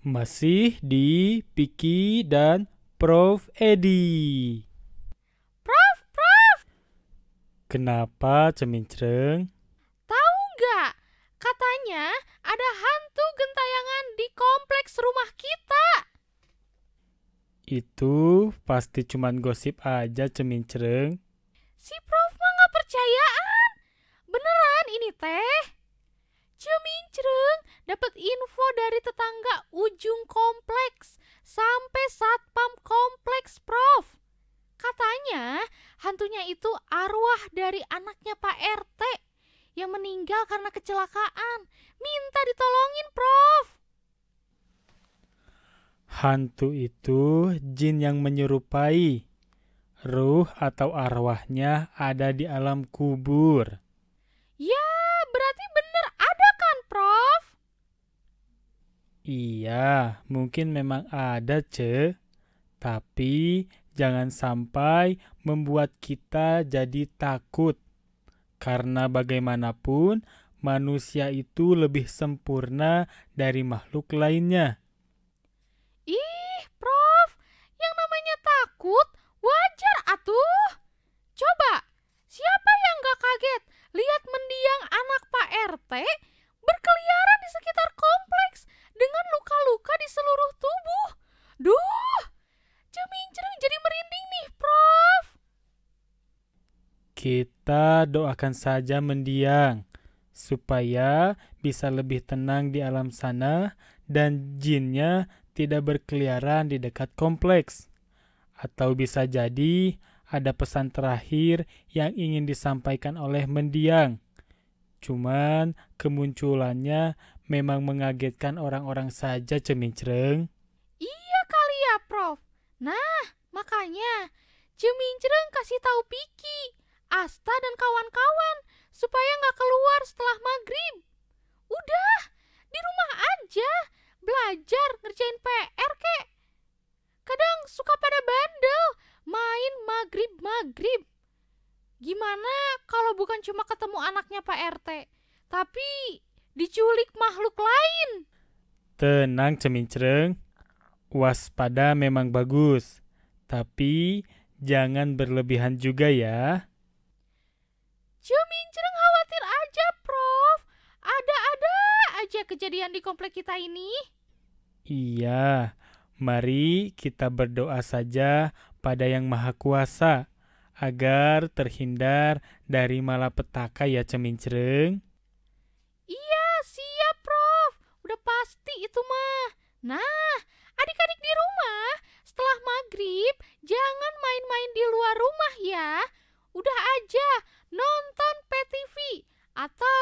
Masih di Piki dan Prof. Edi. Prof, Prof. Kenapa cemincreng? Tahu nggak? Katanya ada hantu gentayangan di kompleks rumah kita. Itu pasti cuman gosip aja cemincreng. Si Prof mah nggak percayaan. Beneran ini teh. Cemincreng dapat info dari tetangga ujung kompleks sampai satpam kompleks Prof. Katanya hantunya itu arwah dari anaknya Pak RT yang meninggal karena kecelakaan. Minta ditolongin Prof. Hantu itu jin yang menyerupai. Ruh atau arwahnya ada di alam kubur. Ya, berarti benar Iya, mungkin memang ada, Ce. Tapi jangan sampai membuat kita jadi takut. Karena bagaimanapun, manusia itu lebih sempurna dari makhluk lainnya. Ih, Prof, yang namanya takut Kita doakan saja mendiang supaya bisa lebih tenang di alam sana dan jinnya tidak berkeliaran di dekat kompleks. Atau bisa jadi ada pesan terakhir yang ingin disampaikan oleh mendiang. Cuman kemunculannya memang mengagetkan orang-orang saja cemincreng. Iya kali ya, Prof. Nah, makanya Cemincreng kasih tahu Piki Asta dan kawan-kawan supaya nggak keluar setelah maghrib. Udah, di rumah aja, belajar, ngerjain PR kek. Kadang suka pada bandel, main maghrib-maghrib. Gimana kalau bukan cuma ketemu anaknya Pak RT, tapi diculik makhluk lain? Tenang, cemincreng. Waspada memang bagus, tapi jangan berlebihan juga ya. kejadian di komplek kita ini? Iya, mari kita berdoa saja pada Yang Maha Kuasa agar terhindar dari malapetaka ya cemincereng. Iya, siap Prof. Udah pasti itu mah. Nah, adik-adik di rumah, setelah maghrib jangan main-main di luar rumah ya. Udah aja nonton PTV atau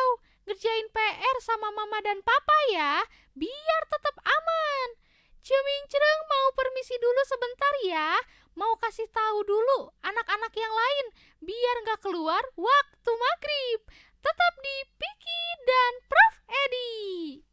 ngerjain PR sama mama dan papa ya, biar tetap aman. Cemincreng mau permisi dulu sebentar ya, mau kasih tahu dulu anak-anak yang lain biar nggak keluar waktu maghrib. Tetap di Piki dan Prof. Edi.